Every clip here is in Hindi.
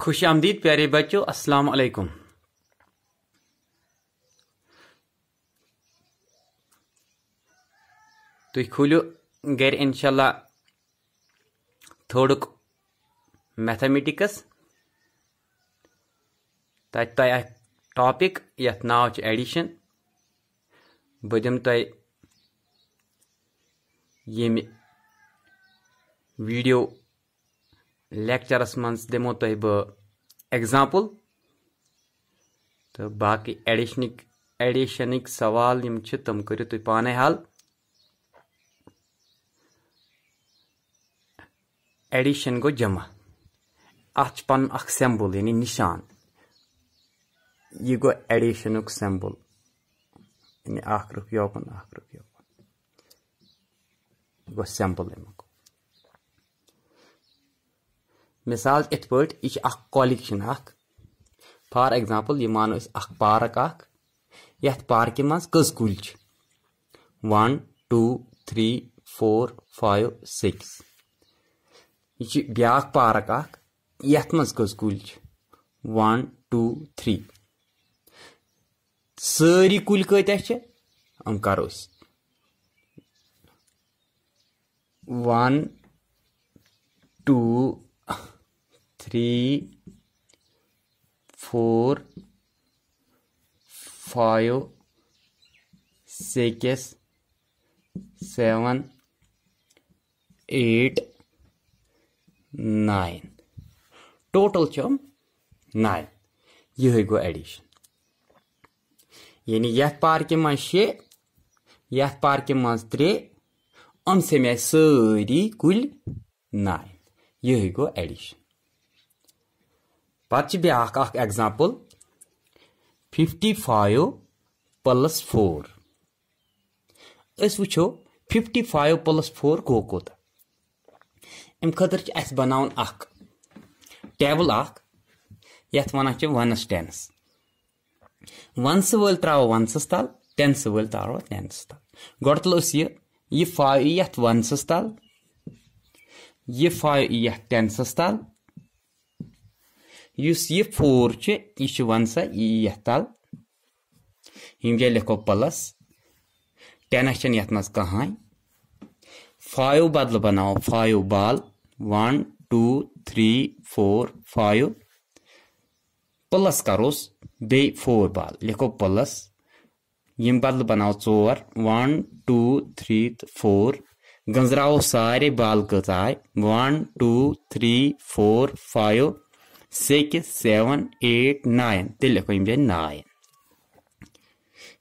खुश आमदीद प्यारे बच्चों अस्सलाम वालेकुम तुम तो खोलो गर इनशाला थर्डुक मैथमेटिक्स टॉपिक यथ नाव एडिशन बह दम तय वीडियो लेक्चरस मज दमो तह बह तो बाकी एडिशनिक एडिशनिक सवाल यम तम करो तुम पान हल एडिशन गो जमा अत पन यानी निशान यह गो एडिशन सिम्बल यानी अख रुख योकन अख रुपये योकन गो सिम्बल अमुक मिसाल इथ पे यह कॉलेक्शन फार एग्जाम्पल यह मान पार्क अथ पार्क मज कज कुल one two three four five six यह ब्या पारक अथ मज कज वन टू थ्री सारी कुल कत करो one two three four five six seven eight nine total चम नाइन यह गो एडिशन यानी यार्कि मे ये पार्कि मे त्रे अम समय सारी कुल नाइन यही गो एडिशन पे बे example fifty five plus four वो फिफ्टी फाइव प्लस फोर गो कूत अम ख बना टेबल ये वन वनस टेंस वनस वल त्रा वनस तल टेंस वल तारो टेंस तल गोड़ तुल यह फाइव ये तल यह फाइव ये तल یُس یہِ فور چھُ یہِ چھُ ون سا یہِ یتھ تل یِم جایہِ لیکھو پلس ٹینس چھنہٕ یتھ منٛز کٕہٕنۍ فایو بدلہٕ بناوو five ball one two three four five plus cross بیٚیہِ فور بال لیکھو پٕلس ییٚمہِ بدلہٕ بناو ژور وَن ٹوٗ تھری تہٕ فور گنٛزراوو سارے بالہٕ کٔژ آے one two three four five six seven eight nine तेल लिखो यम जाए नाइन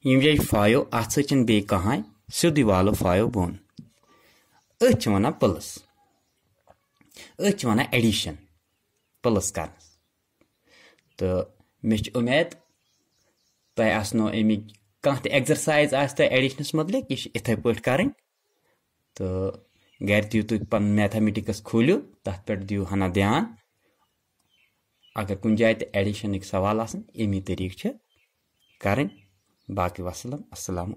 यम जाए फायो अत बे कहें सिद वालो फायो बोन अथ वन प्लस अथ वन एडिशन प्लस कर मे उद तह अमिक कह एक्सरसाइज आडिशनस मतलब यह इथ पे करें तो गर दिव तुम पन मैथमेटिक्स खोलियो तथ पे दिव हना ध्यान अगर कुन जाए तो एडिशन सवाल आम तरीक कर बाकी वसलम असलम